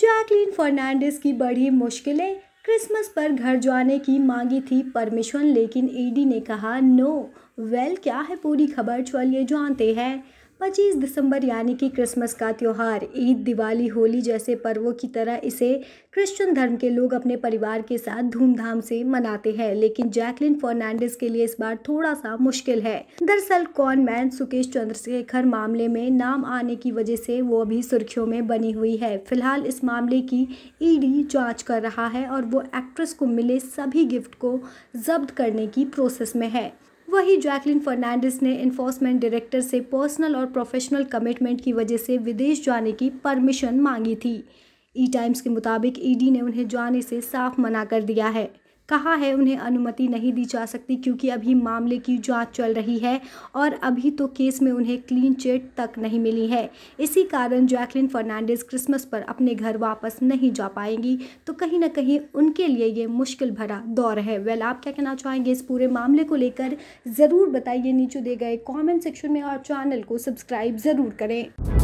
Jacqueline Fernandes की बड़ी मुश्किलें क्रिसमस पर घर जाने की मांगी थी परमिशन लेकिन ईडी ने कहा नो वेल क्या है पूरी खबर चलिए जानते हैं पच्चीस दिसंबर यानी कि क्रिसमस का त्यौहार ईद दिवाली होली जैसे पर्वों की तरह इसे क्रिश्चियन धर्म के लोग अपने परिवार के साथ धूमधाम से मनाते हैं लेकिन जैकलिन फर्नांडिस के लिए इस बार थोड़ा सा मुश्किल है दरअसल कौन मैन सुकेश चंद्रशेखर मामले में नाम आने की वजह से वो अभी सुर्खियों में बनी हुई है फिलहाल इस मामले की ईडी जांच कर रहा है और वो एक्ट्रेस को मिले सभी गिफ्ट को जब्त करने की प्रोसेस में है वही जैकलिन फर्नांडिस ने इन्फोर्समेंट डायरेक्टर से पर्सनल और प्रोफेशनल कमिटमेंट की वजह से विदेश जाने की परमिशन मांगी थी ई टाइम्स के मुताबिक ईडी e ने उन्हें जाने से साफ मना कर दिया है कहा है उन्हें अनुमति नहीं दी जा सकती क्योंकि अभी मामले की जांच चल रही है और अभी तो केस में उन्हें क्लीन चिट तक नहीं मिली है इसी कारण जैकलिन फर्नांडिस क्रिसमस पर अपने घर वापस नहीं जा पाएंगी तो कहीं ना कहीं उनके लिए ये मुश्किल भरा दौर है वेल आप क्या कहना चाहेंगे इस पूरे मामले को लेकर ज़रूर बताइए नीचे दे गए कॉमेंट सेक्शन में और चैनल को सब्सक्राइब ज़रूर करें